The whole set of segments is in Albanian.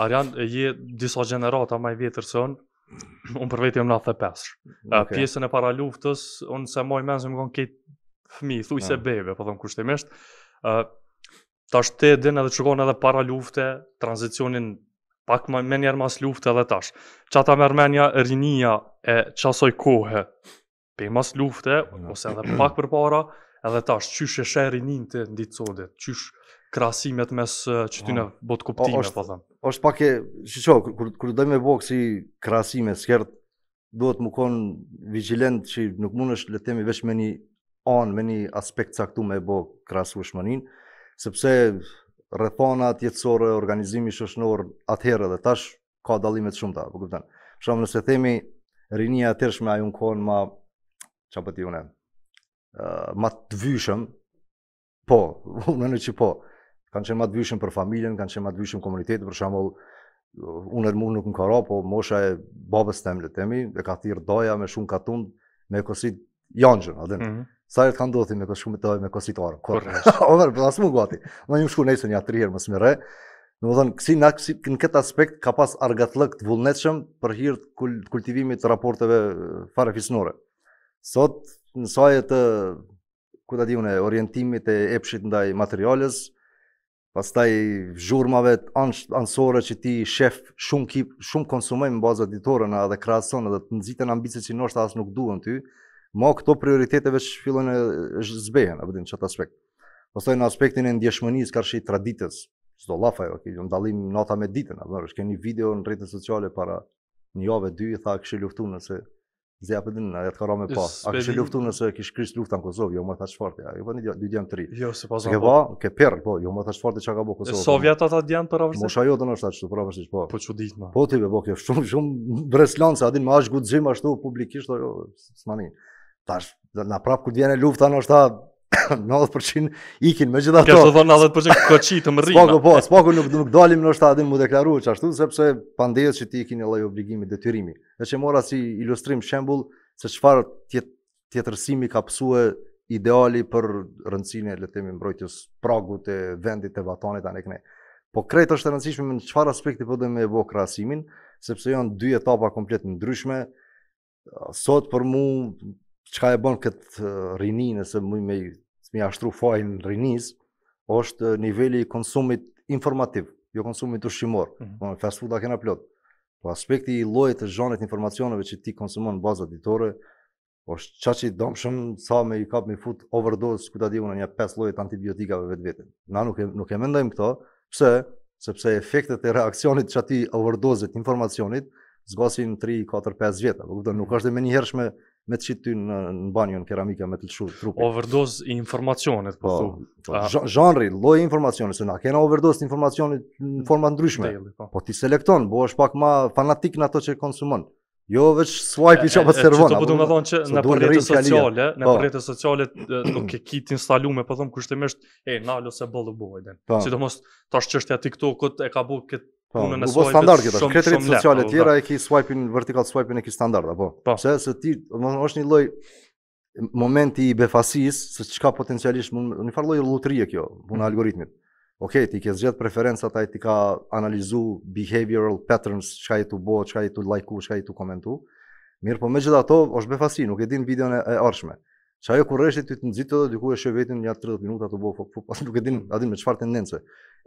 Arjan, je disa gjenerata maj vjetër se unë, unë për vetë 95. Okay. pjesën e para luftës, unë se moj menë me konë kejtë fmi, thuj se ah. bebe, po dhëmë kushtimisht. Uh, tash të edin edhe që konë edhe para lufte, tranzicionin pak më me njerë mas lufte edhe tash. Qa me mërmenja rinia e qasoj kohë, pe mas lufte, ose edhe pak për para, edhe tash, është e shë rinin të ndicodit, qysh krasimet mes qëtyne ah. botë kuptime, po thëmë është pak e, që që, kër, kër dhe me bo kësi krasime, skert, duhet më konë vigilent që nuk mund është letemi veç me një anë, me një aspekt caktu me bo krasu shmanin, sepse rrethonat jetësore, organizimi shoqënor atëherë dhe tash ka dallime të shumta, po kupton. Për shembull, nëse themi rinia e tërshme ajo kon ma çapati po unë. ë uh, ma të vyshëm. Po, unë nuk e po kanë qenë më të për familjen, kanë qenë më të vëshëm për shembull, unë edhe mund nuk më karo, po mosha e babës tem, le e ka thirr doja me shumë katund me kosit jangjën, a din. Mm -hmm. të herë kanë dhotë me kosh shumë doj me kosit orë. Korrekt. Over, po as më gati. Më një shku nëse ja atëri herë më smirë. Do të thonë, si na në këtë aspekt ka pas argatllëk të vullnetshëm për hir të kultivimit të raporteve farefisnore. Sot në sajë të ku ta di unë orientimit e epshit ndaj materialës, Pastaj zhurmave ansore që ti shef shumë kip, shumë konsumojmë në bazë auditorën edhe krahasonë edhe të nxitën ambicet që noshta as nuk duan ty, më këto prioriteteve që fillojnë të zbehen, apo din çat aspekt. Pastaj në aspektin e ndjeshmënisë karshi traditës, çdo llafa jo, që ndallim nota me ditën, apo është keni video në rrjetet sociale para një javë dy i tha kishë luftuar nëse Zë apo din, ajo ka rënë pas. A kishë luftuar nëse kishë krijuar lufta në Kosovë, jo më thash çfarë ti. Jo vani di janë tri. Jo, se pas. Ke vao, po. ke perr, po, jo më thash çfarë çka ka bëu Kosovë. Po. Sovjet ata janë për avërsë. Mosha jo donosh ashtu, për avërsë, po. Po çuditë më. Po ti be po, bokë shumë shumë Breslan a din më as guxim ashtu publikisht ajo smani. Tash na prap kur vjen lufta nëse 90% ikin me gjitha to. Kështë të thonë 90% koqi të më rrima. Spoko po, spoko nuk dalim në shtadim mu deklaru që ashtu, sepse pandejës që ti ikin e lojë obligimi dhe tyrimi. E që mora si ilustrim shembul se qëfar tjetërsimi ka pësue ideali për rëndësini e letemi mbrojtjës pragu të vendit të vatanit anë e këne. Po krejt është rëndësishme në qëfar aspekti për po dhe me evo krasimin, sepse janë dy etapa komplet në ndryshme, sot për mu çka e bën këtë rinin nëse më me më ashtru fajin rinis është niveli i konsumit informativ, jo konsumit ushqimor. po Fast food-a kena plot. Po aspekti i llojit të zhonet informacioneve që ti konsumon në bazë ditore është që i dëmshëm sa me i kap me fut overdose ku ta di unë një 5 lloje antibiotikave vetveten. Na nuk e nuk e mendojmë këto, pse? Sepse efektet e reakcionit çati overdose të informacionit zgasin 3, 4, 5 vjet. Po nuk mhm. është më me herëshme me të qitë ty në banjo në keramika me të lëshu trupi. Overdose i informacionit, po, po thu. Po, ah. Zhanri, loj i informacionit, se na kena overdose informacionit në format ndryshme. Po. po ti selekton, bo është pak ma fanatik në ato që konsumon. Jo veç swipe i që pa të servon. Që të putu nga thonë që në përrejtës sociale, në përrejtës sociale do ke kit instalu me, po thomë kështimisht, e, nalo se bëllu bojden. Që tash mos të ashtë qështja e ka bu këtë punën e Po, po standard këtë, sociale të tjera e ke swipe-in vertical swipe-in e ke standard apo? Po. Pse se ti, domethënë është një lloj momenti i befasisë se çka potencialisht mund një farë lloj lutrie kjo, punë algoritmit. Okej, okay, ti ke zgjedh preferencat, ai ti ka analizu behavioral patterns, çka i tu bë, çka i tu like çka i tu komentu. Mirë, po megjithatë ato është befasi, nuk e din videon e, e arshme. Që ajo kur rreshti ti të nxitë edhe diku e shë vetin ja 30 minuta të bëu po pas nuk e din, a din me çfarë tendencë.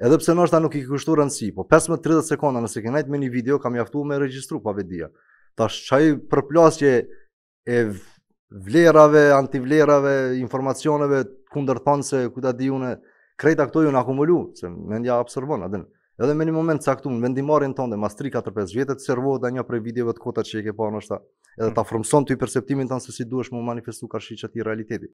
Edhe pse ndoshta nuk i ke kushtuar rëndësi, po 15-30 sekonda nëse ke ndajt me një video kam mjaftuar me regjistru pa vetdia. Tash çaj përplasje e vlerave, antivlerave, informacioneve kundërthanse, ku ta diunë, krejt ato ju na akumulu, se mendja absorbon, a din. Edhe me një moment caktuar, vendimarrjen tënde mas 3-4-5 vjetë të servohet nga një prej videove të kota që e ke parë ndoshta, edhe ta të mhm. ty perceptimin tënd se si duhesh të manifestosh karshiçat i realitetit.